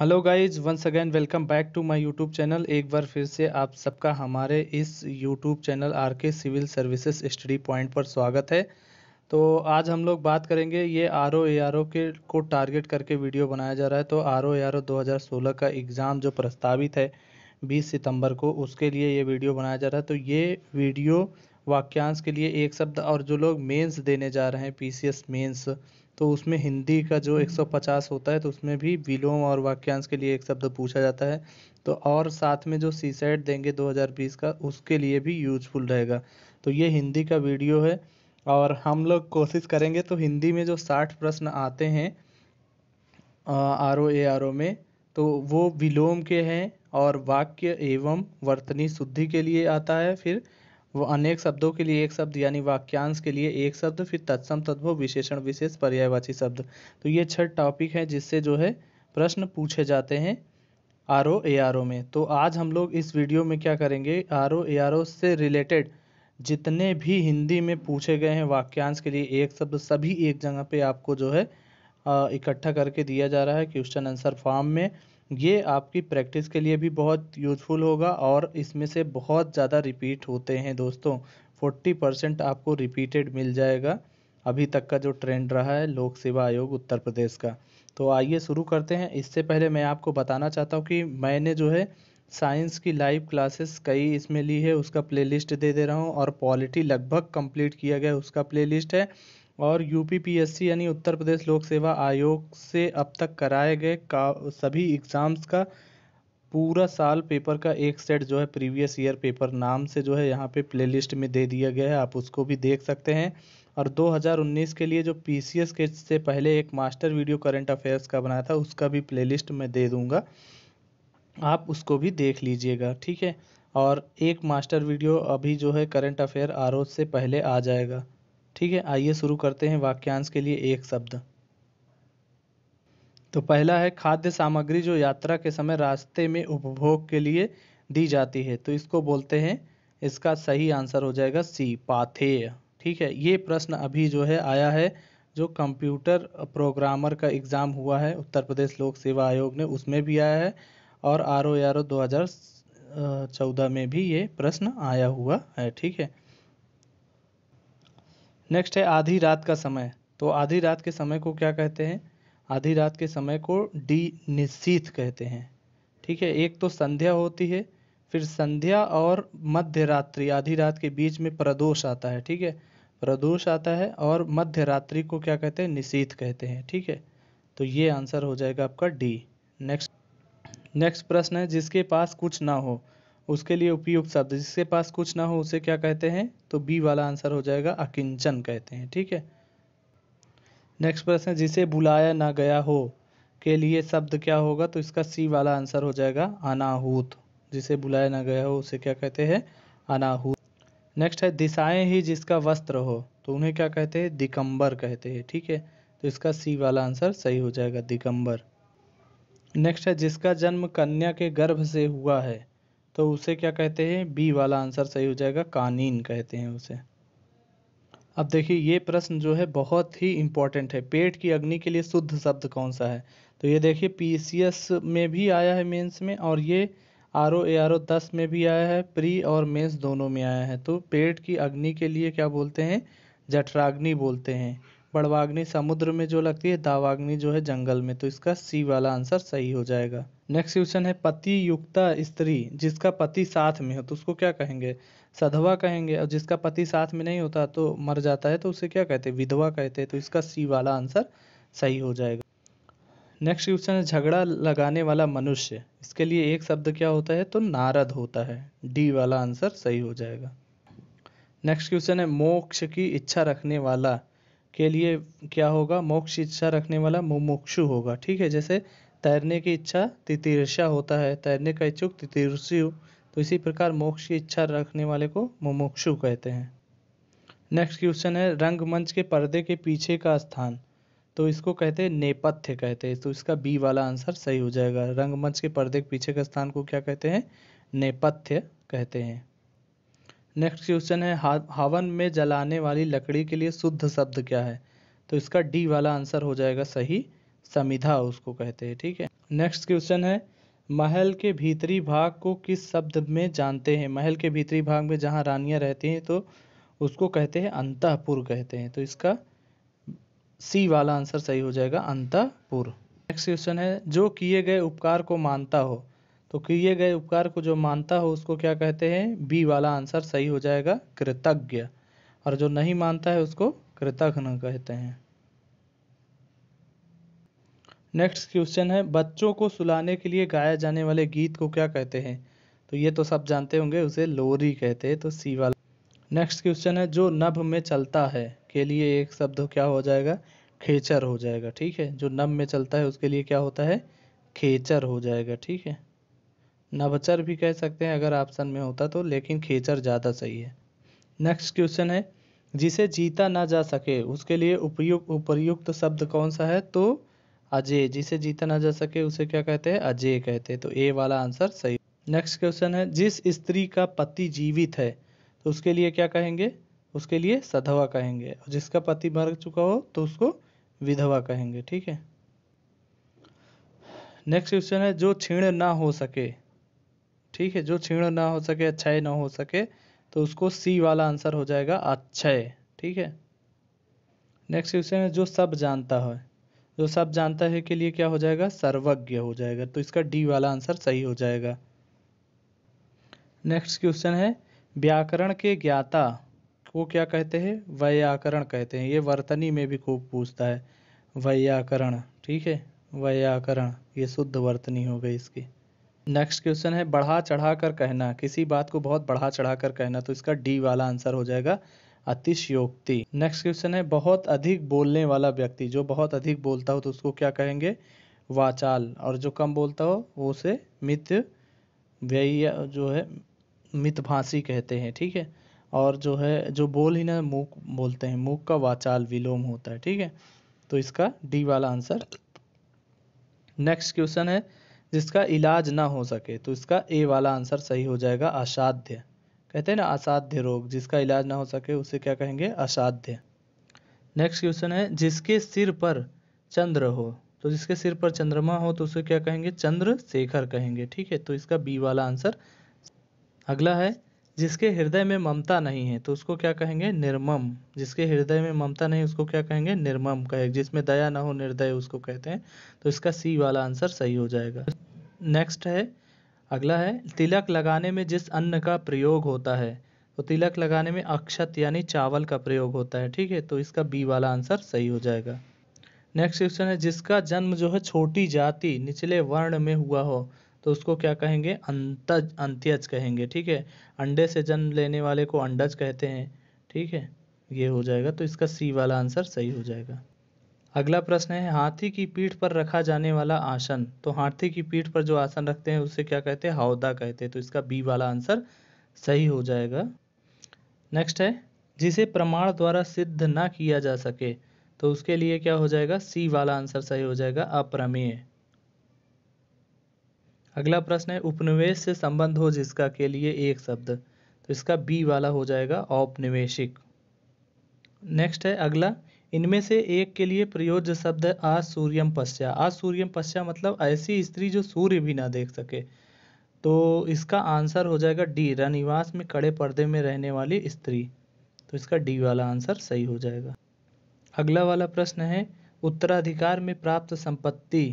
hello guys once again welcome back to my YouTube channel एक बार फिर से आप सबका हमारे इस YouTube channel R K civil services study point पर स्वागत है तो आज हम लोग बात करेंगे ये R O A R O के को टारगेट करके वीडियो बनाया जा रहा है तो R O A R O दो हज़ार सोलह का एग्ज़ाम जो प्रस्तावित है बीस सितम्बर को उसके लिए ये वीडियो बनाया जा रहा है तो ये वीडियो वाक्यांश के लिए एक शब्द और जो लोग मेंस देने जा रहे हैं पीसीएस मेंस तो उसमें हिंदी का जो 150 होता है तो उसमें भी विलोम और वाक्यांश के लिए एक शब्द पूछा जाता है तो और साथ में जो सी सेट देंगे 2020 का उसके लिए भी यूजफुल रहेगा तो ये हिंदी का वीडियो है और हम लोग कोशिश करेंगे तो हिंदी में जो 60 प्रश्न आते हैं R O A R O में तो वो विलोम के हैं और वाक्य एवं वर्तनी शुद्धि के लिए आता है फिर वो अनेक शब्दों के लिए एक शब्द यानी वाक्यांश के लिए एक शब्द फिर तत्सम तत्व विशेषण विशेष पर्यायवाची शब्द तो ये छह टॉपिक है जिससे जो है प्रश्न पूछे जाते हैं R O A R O में तो आज हम लोग इस वीडियो में क्या करेंगे R O A R O से रिलेटेड जितने भी हिंदी में पूछे गए हैं वाक्यांश के लिए एक शब्द सभी एक जगह पे आपको जो है इकट्ठा करके दिया जा रहा है क्वेश्चन आंसर फॉर्म में ये आपकी प्रैक्टिस के लिए भी बहुत यूज़फुल होगा और इसमें से बहुत ज़्यादा रिपीट होते हैं दोस्तों 40 परसेंट आपको रिपीटेड मिल जाएगा अभी तक का जो ट्रेंड रहा है लोक सेवा आयोग उत्तर प्रदेश का तो आइए शुरू करते हैं इससे पहले मैं आपको बताना चाहता हूँ कि मैंने जो है साइंस की लाइव क्लासेस कई इसमें ली है उसका प्लेलिस्ट दे दे रहा हूँ और पॉलिटी लगभग कंप्लीट किया गया उसका प्लेलिस्ट है और U P P S C यानी उत्तर प्रदेश लोक सेवा आयोग से अब तक कराए गए का सभी एग्ज़ाम्स का पूरा साल पेपर का एक सेट जो है प्रीवियस ईयर पेपर नाम से जो है यहाँ पे प्लेलिस्ट में दे दिया गया है आप उसको भी देख सकते हैं और 2019 के लिए जो पी के से पहले एक मास्टर वीडियो करंट अफेयर्स का बनाया था उसका भी प्लेलिस्ट मैं दे दूँगा आप उसको भी देख लीजिएगा ठीक है और एक मास्टर वीडियो अभी जो है करंट अफेयर आर से पहले आ जाएगा ठीक है आइए शुरू करते हैं वाक्यांश के लिए एक शब्द तो पहला है खाद्य सामग्री जो यात्रा के समय रास्ते में उपभोग के लिए दी जाती है तो इसको बोलते हैं इसका सही आंसर हो जाएगा सी पाथेय ठीक है ये प्रश्न अभी जो है आया है जो कंप्यूटर प्रोग्रामर का एग्ज़ाम हुआ है उत्तर प्रदेश लोक सेवा आयोग ने उसमें भी आया है और आर ओ आर ओ दो में भी ये प्रश्न आया हुआ है ठीक है नेक्स्ट है आधी रात का समय तो आधी रात के समय को क्या कहते हैं आधी रात के समय को डी निशीत कहते हैं ठीक है एक तो संध्या होती है फिर संध्या और मध्य रात्रि आधी रात के बीच में प्रदोष आता है ठीक है प्रदोष आता है और मध्य रात्रि को क्या कहते हैं निशीत कहते हैं ठीक है तो ये आंसर हो जाएगा आपका डी नेक्स्ट नेक्स्ट प्रश्न है जिसके पास कुछ ना हो उसके लिए उपयुक्त शब्द जिसके पास कुछ ना हो उसे क्या कहते हैं तो बी वाला आंसर हो जाएगा अकिंचन कहते हैं ठीक है नेक्स्ट प्रश्न जिसे बुलाया ना गया हो के लिए शब्द क्या होगा तो इसका सी वाला आंसर हो जाएगा अनाहूत जिसे बुलाया ना गया हो उसे क्या कहते हैं अनाहूत नेक्स्ट है दिशाएं ही जिसका वस्त्र हो तो उन्हें क्या कहते हैं दिगंबर कहते हैं ठीक है तो इसका सी वाला आंसर सही हो जाएगा दिगंबर नेक्स्ट है जिसका जन्म कन्या के गर्भ से हुआ है तो उसे क्या कहते हैं बी वाला आंसर सही हो जाएगा कानीन कहते हैं उसे अब देखिए ये प्रश्न जो है बहुत ही इंपॉर्टेंट है पेट की अग्नि के लिए शुद्ध शब्द कौन सा है तो ये देखिए पीसीएस में भी आया है मेंस में और ये R O A R O दस में भी आया है प्री और मेंस दोनों में आया है तो पेट की अग्नि के लिए क्या बोलते हैं जठराग्नि बोलते हैं बड़वाग्नि समुद्र में जो लगती है दावाग्नि जो है जंगल में तो इसका सी वाला आंसर सही हो जाएगा नेक्स्ट क्वेश्चन है पति युक्ता स्त्री जिसका पति साथ में हो तो उसको क्या कहेंगे सधवा कहेंगे और जिसका पति साथ में नहीं होता तो मर जाता है तो उसे क्या कहते हैं विधवा कहते हैं तो इसका सी वाला आंसर सही हो जाएगा नेक्स्ट क्वेश्चन है झगड़ा लगाने वाला मनुष्य इसके लिए एक शब्द क्या होता है तो नारद होता है डी वाला आंसर सही हो जाएगा नेक्स्ट क्वेश्चन है मोक्ष की इच्छा रखने वाला के लिए क्या होगा मोक्ष इच्छा रखने वाला मुमुक्षु होगा ठीक है जैसे तैरने की इच्छा तितीर्षा होता है तैरने का इच्छुक तितीर्षु तो इसी प्रकार मोक्ष की इच्छा रखने वाले को मुमोक्षु कहते हैं नेक्स्ट क्वेश्चन है रंगमंच के पर्दे के पीछे का स्थान तो इसको कहते हैं नेपथ्य कहते हैं तो इसका बी वाला आंसर सही हो जाएगा रंगमंच के पर्दे के पीछे का स्थान को क्या कहते हैं नेपथ्य कहते हैं नेक्स्ट क्वेश्चन है हा, हवन में जलाने वाली लकड़ी के लिए शुद्ध शब्द क्या है तो इसका डी वाला आंसर हो जाएगा सही समिधा उसको कहते हैं ठीक है नेक्स्ट क्वेश्चन है महल के भीतरी भाग को किस शब्द में जानते हैं महल के भीतरी भाग में जहाँ रानियाँ रहती हैं तो उसको कहते हैं अंतपुर कहते हैं तो इसका सी वाला आंसर सही हो जाएगा अंतपुर नेक्स्ट क्वेश्चन है जो किए गए उपकार को मानता हो तो किए गए उपकार को जो मानता हो उसको क्या कहते हैं बी वाला आंसर सही हो जाएगा कृतज्ञ और जो नहीं मानता है उसको कृतघ्न कहते हैं नेक्स्ट क्वेश्चन है बच्चों को सुलाने के लिए गाया जाने वाले गीत को क्या कहते हैं तो ये तो सब जानते होंगे उसे लोरी कहते हैं तो सी वाला नेक्स्ट क्वेश्चन है जो नभ में चलता है के लिए एक शब्द क्या हो जाएगा खेचर हो जाएगा ठीक है जो नभ में चलता है उसके लिए क्या होता है खेचर हो जाएगा ठीक है नभचर भी कह सकते हैं अगर ऑप्शन में होता तो लेकिन खेचर ज़्यादा सही है नेक्स्ट क्वेश्चन है जिसे जीता ना जा सके उसके लिए उपयुक्त उपयुक्त शब्द कौन सा है तो अजय जिसे जीता ना जा सके उसे क्या कहते हैं अजय कहते हैं तो ए वाला आंसर सही नेक्स्ट क्वेश्चन है जिस स्त्री का पति जीवित है तो उसके लिए क्या कहेंगे उसके लिए सधवा कहेंगे जिसका पति मर चुका हो तो उसको विधवा कहेंगे ठीक है नेक्स्ट क्वेश्चन है जो क्षीण ना हो सके ठीक है जो क्षीण ना हो सके अच्छा ना हो सके तो उसको सी वाला आंसर हो जाएगा अक्षय ठीक है नेक्स्ट क्वेश्चन है जो सब जानता है जो तो सब जानता है के लिए क्या हो जाएगा सर्वज्ञ हो जाएगा तो इसका डी वाला आंसर सही हो जाएगा नेक्स्ट क्वेश्चन है व्याकरण के ज्ञाता को क्या कहते हैं व्याकरण कहते हैं ये वर्तनी में भी खूब पूछता है व्याकरण ठीक है व्याकरण ये शुद्ध वर्तनी हो गई इसकी नेक्स्ट क्वेश्चन है बढ़ा चढ़ा कर कहना किसी बात को बहुत बढ़ा चढ़ा कर कहना तो इसका डी वाला आंसर हो जाएगा अतिशयोक्ति नेक्स्ट क्वेश्चन है बहुत अधिक बोलने वाला व्यक्ति जो बहुत अधिक बोलता हो तो उसको क्या कहेंगे वाचाल और जो कम बोलता हो वो उसे मित व्यय जो है मितभाषी कहते हैं ठीक है और जो है जो बोल ही ना मूक बोलते हैं मूक का वाचाल विलोम होता है ठीक है तो इसका डी वाला आंसर नेक्स्ट क्वेश्चन है जिसका इलाज ना हो सके तो इसका ए वाला आंसर सही हो जाएगा असाध्य कहते हैं ना असाध्य रोग जिसका इलाज ना हो सके उसे क्या कहेंगे असाध्य नेक्स्ट क्वेश्चन है जिसके सिर पर चंद्र हो तो जिसके सिर पर चंद्रमा हो तो उसे क्या कहेंगे चंद्रशेखर कहेंगे ठीक है तो इसका बी वाला आंसर अगला है जिसके हृदय में ममता नहीं है तो उसको क्या कहेंगे निर्मम जिसके हृदय में ममता नहीं उसको क्या कहेंगे निर्मम कहे जिसमें दया ना हो निर्दय उसको कहते हैं तो इसका सी वाला आंसर सही हो जाएगा नेक्स्ट है अगला है तिलक लगाने में जिस अन्न का प्रयोग होता है तो तिलक लगाने में अक्षत यानी चावल का प्रयोग होता है ठीक है तो इसका बी वाला आंसर सही हो जाएगा नेक्स्ट क्वेश्चन है जिसका जन्म जो है छोटी जाति निचले वर्ण में हुआ हो तो उसको क्या कहेंगे अंतज अंत्यज कहेंगे ठीक है अंडे से जन्म लेने वाले को अंडज कहते हैं ठीक है ये हो जाएगा तो इसका सी वाला आंसर सही हो जाएगा अगला प्रश्न है हाथी की पीठ पर रखा जाने वाला आसन तो हाथी की पीठ पर जो आसन रखते हैं उसे क्या कहते हैं हौदा कहते हैं तो इसका बी वाला आंसर सही हो जाएगा नेक्स्ट है जिसे प्रमाण द्वारा सिद्ध ना किया जा सके तो उसके लिए क्या हो जाएगा सी वाला आंसर सही हो जाएगा अप्रमेय अगला प्रश्न है उपनिवेश से संबंध हो जिसका के लिए एक शब्द तो इसका बी वाला हो जाएगा औपनिवेशिक नेक्स्ट है अगला इनमें से एक के लिए प्रयोज्य शब्द है आ सूर्यम पश्या आ सूर्यम पश्या मतलब ऐसी स्त्री जो सूर्य भी ना देख सके तो इसका आंसर हो जाएगा डी रनिवास में कड़े पर्दे में रहने वाली स्त्री तो इसका डी वाला आंसर सही हो जाएगा अगला वाला प्रश्न है उत्तराधिकार में प्राप्त संपत्ति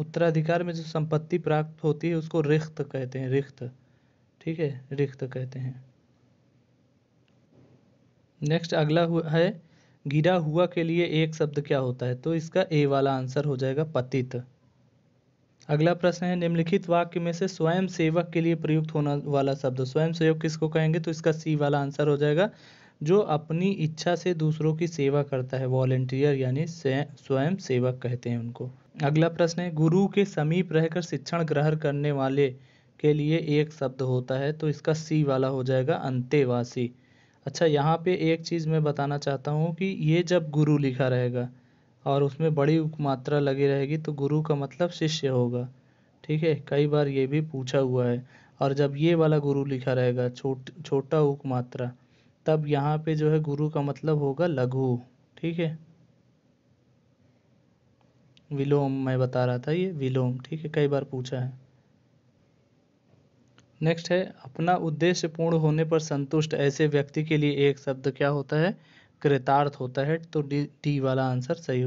उत्तराधिकार में जो संपत्ति प्राप्त होती है उसको रिक्त कहते हैं रिक्त ठीक है रिक्त कहते हैं नेक्स्ट अगला है गिरा हुआ के लिए एक शब्द क्या होता है तो इसका ए वाला आंसर हो जाएगा पतित अगला प्रश्न है निम्नलिखित वाक्य में से स्वयं सेवक के लिए प्रयुक्त होने वाला शब्द स्वयं सेवक किसको कहेंगे तो इसका सी वाला आंसर हो जाएगा जो अपनी इच्छा से दूसरों की सेवा करता है वॉलेंटियर यानी स्वयं सेवक कहते हैं उनको अगला प्रश्न है गुरु के समीप रहकर शिक्षण ग्रहण करने वाले के लिए एक शब्द होता है तो इसका सी वाला हो जाएगा अंतेवासी अच्छा यहाँ पे एक चीज़ मैं बताना चाहता हूँ कि ये जब गुरु लिखा रहेगा और उसमें बड़ी मात्रा लगी रहेगी तो गुरु का मतलब शिष्य होगा ठीक है कई बार ये भी पूछा हुआ है और जब ये वाला गुरु लिखा रहेगा छोट छोटा उक मात्रा तब यहाँ पे जो है गुरु का मतलब होगा लघु ठीक है विलोम मैं बता रहा था ये विलोम ठीक है कई बार पूछा है नेक्स्ट है अपना उद्देश्य पूर्ण होने पर संतुष्ट ऐसे व्यक्ति के लिए एक शब्द क्या होता है कृतार्थ होता है तो डी डी वाला आंसर सही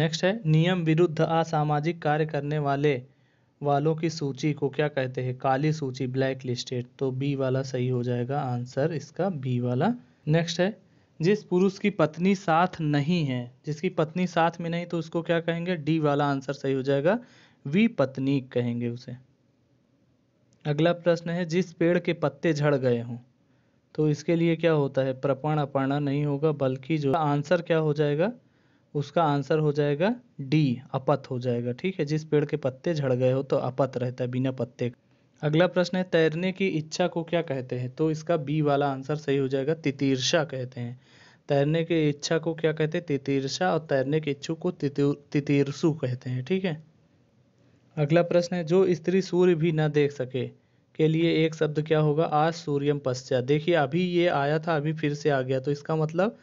नेक्स्ट है नियम विरुद्ध असामाजिक कार्य करने वाले वालों की सूची को क्या कहते हैं काली सूची ब्लैक लिस्टेड तो बी वाला सही हो जाएगा आंसर इसका बी वाला नेक्स्ट है जिस पुरुष की पत्नी साथ नहीं है जिसकी पत्नी साथ में नहीं तो उसको क्या कहेंगे डी वाला आंसर सही हो जाएगा वी पत्नी कहेंगे उसे अगला प्रश्न है जिस पेड़ के पत्ते झड़ गए हों तो इसके लिए क्या होता है प्रपण अपर्णा नहीं होगा बल्कि जो आंसर क्या हो जाएगा उसका आंसर हो जाएगा डी अपत हो जाएगा ठीक है जिस पेड़ के पत्ते झड़ गए हो तो अपत रहता है बिना पत्ते का अगला प्रश्न है तैरने की इच्छा को क्या कहते हैं तो इसका बी वाला आंसर सही हो जाएगा तितीर्षा कहते हैं तैरने की इच्छा को क्या कहते हैं तितीर्षा और तैरने के इच्छुक को तितीर्सु कहते हैं ठीक है अगला प्रश्न है जो स्त्री सूर्य भी न देख सके के लिए एक शब्द क्या होगा आज सूर्यम पश्चात देखिए अभी ये आया था अभी फिर से आ गया तो इसका मतलब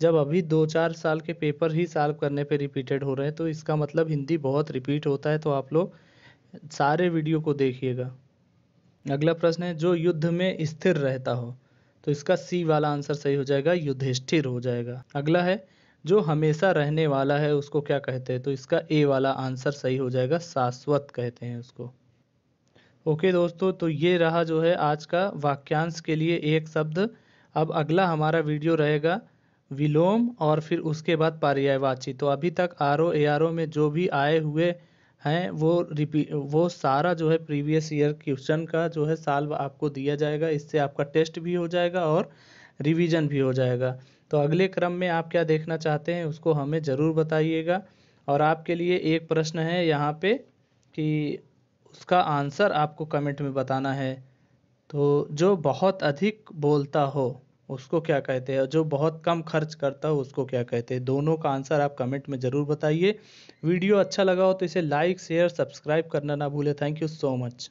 जब अभी दो चार साल के पेपर ही सॉल्व करने पे रिपीटेड हो रहे हैं तो इसका मतलब हिंदी बहुत रिपीट होता है तो आप लोग सारे वीडियो को देखिएगा अगला प्रश्न है जो युद्ध में स्थिर रहता हो तो इसका सी वाला आंसर सही हो जाएगा युद्धिष्ठिर हो जाएगा अगला है जो हमेशा रहने वाला है उसको क्या कहते हैं तो इसका ए वाला आंसर सही हो जाएगा शाश्वत कहते हैं उसको ओके दोस्तों तो ये रहा जो है आज का वाक्यांश के लिए एक शब्द अब अगला हमारा वीडियो रहेगा विलोम और फिर उसके बाद पर्यायवाची तो अभी तक R O A R O में जो भी आए हुए हैं वो रिपी वो सारा जो है प्रीवियस ईयर क्वेश्चन का जो है साल्व आपको दिया जाएगा इससे आपका टेस्ट भी हो जाएगा और रिवीजन भी हो जाएगा तो अगले क्रम में आप क्या देखना चाहते हैं उसको हमें ज़रूर बताइएगा और आपके लिए एक प्रश्न है यहाँ पे कि उसका आंसर आपको कमेंट में बताना है तो जो बहुत अधिक बोलता हो उसको क्या कहते हैं जो बहुत कम खर्च करता हो उसको क्या कहते हैं दोनों का आंसर आप कमेंट में ज़रूर बताइए वीडियो अच्छा लगा हो तो इसे लाइक शेयर सब्सक्राइब करना ना भूलें थैंक यू सो मच